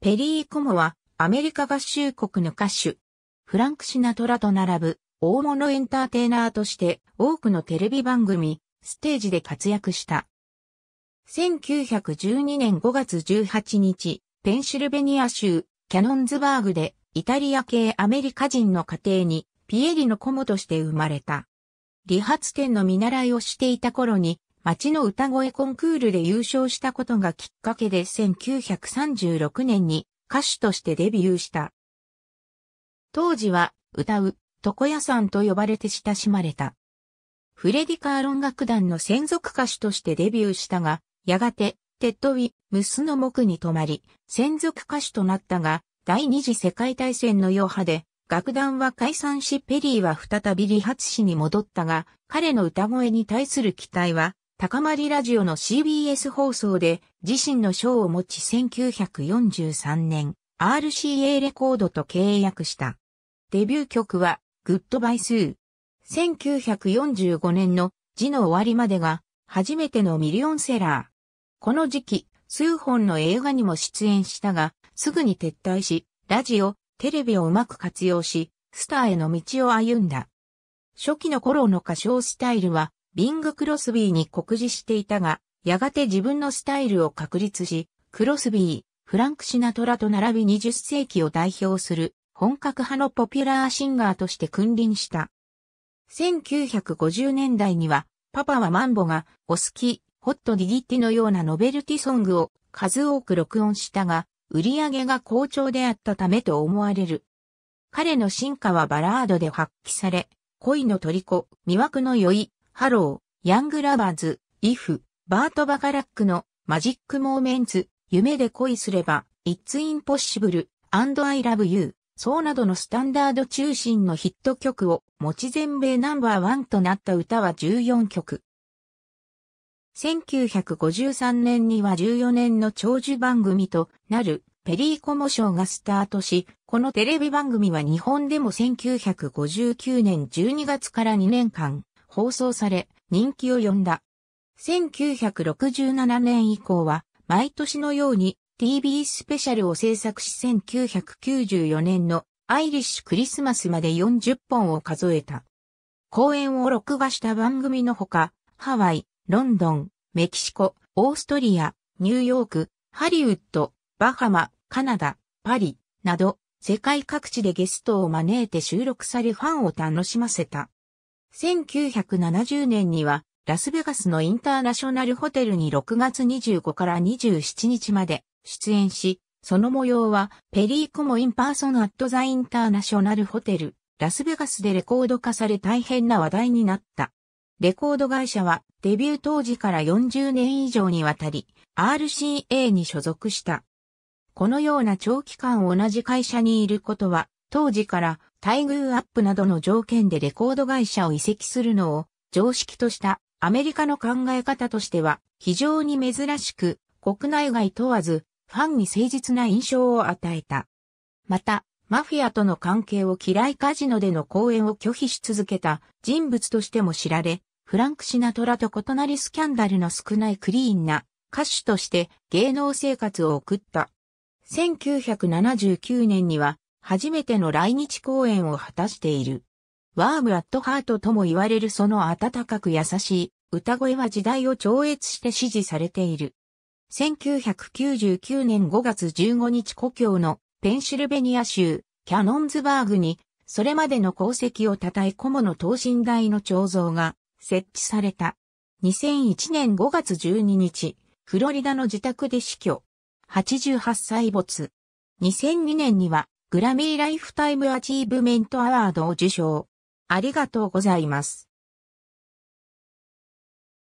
ペリー・コモはアメリカ合衆国の歌手、フランク・シナトラと並ぶ大物エンターテイナーとして多くのテレビ番組、ステージで活躍した。1912年5月18日、ペンシルベニア州キャノンズバーグでイタリア系アメリカ人の家庭にピエリのコモとして生まれた。理髪店の見習いをしていた頃に町の歌声コンクールで優勝したことがきっかけで1936年に歌手としてデビューした。当時は歌う床屋さんと呼ばれて親しまれた。フレディ・カーロン楽団の専属歌手としてデビューしたが、やがてテッド・ウィ・ムスの目に止まり、専属歌手となったが、第二次世界大戦の余波で、楽団は解散しペリーは再び理髪師に戻ったが、彼の歌声に対する期待は高まりラジオの CBS 放送で自身の賞を持ち1943年 RCA レコードと契約した。デビュー曲はグッドバイスー。1945年の字の終わりまでが初めてのミリオンセラー。この時期、数本の映画にも出演したが、すぐに撤退し、ラジオ、テレビをうまく活用し、スターへの道を歩んだ。初期の頃の歌唱スタイルは、ビング・クロスビーに酷似していたが、やがて自分のスタイルを確立し、クロスビー、フランク・シナトラと並び20世紀を代表する本格派のポピュラーシンガーとして君臨した。1950年代には、パパはマンボがお好き、ホットディギッティのようなノベルティソングを数多く録音したが、売り上げが好調であったためと思われる。彼の進化はバラードで発揮され、恋の虜、魅惑の酔い、ハロー、ヤングラバーズ、イフ、バート・バカラックのマジック・モーメンツ、夢で恋すれば、It's Impossible, and I Love You, そうなどのスタンダード中心のヒット曲を持ち全米ナンバーワンとなった歌は14曲。1953年には14年の長寿番組となるペリーコモショーがスタートし、このテレビ番組は日本でも1959年12月から2年間、放送され、人気を呼んだ。1967年以降は、毎年のように TV スペシャルを制作し1994年のアイリッシュクリスマスまで40本を数えた。公演を録画した番組のほか、ハワイ、ロンドン、メキシコ、オーストリア、ニューヨーク、ハリウッド、バハマ、カナダ、パリ、など、世界各地でゲストを招いて収録されファンを楽しませた。1970年には、ラスベガスのインターナショナルホテルに6月25から27日まで出演し、その模様は、ペリー・コモ・インパーソン・アット・ザ・インターナショナルホテル、ラスベガスでレコード化され大変な話題になった。レコード会社は、デビュー当時から40年以上にわたり、RCA に所属した。このような長期間同じ会社にいることは、当時から待遇アップなどの条件でレコード会社を移籍するのを常識としたアメリカの考え方としては非常に珍しく国内外問わずファンに誠実な印象を与えた。また、マフィアとの関係を嫌いカジノでの講演を拒否し続けた人物としても知られ、フランク・シナトラと異なりスキャンダルの少ないクリーンな歌手として芸能生活を送った。1979年には初めての来日公演を果たしている。ワームアットハートとも言われるその温かく優しい歌声は時代を超越して支持されている。1999年5月15日故郷のペンシルベニア州キャノンズバーグにそれまでの功績を称えコモの等身大の彫像が設置された。2001年5月12日、フロリダの自宅で死去。88歳没。2002年にはグラミーライフタイムアチーブメントアワードを受賞。ありがとうございます。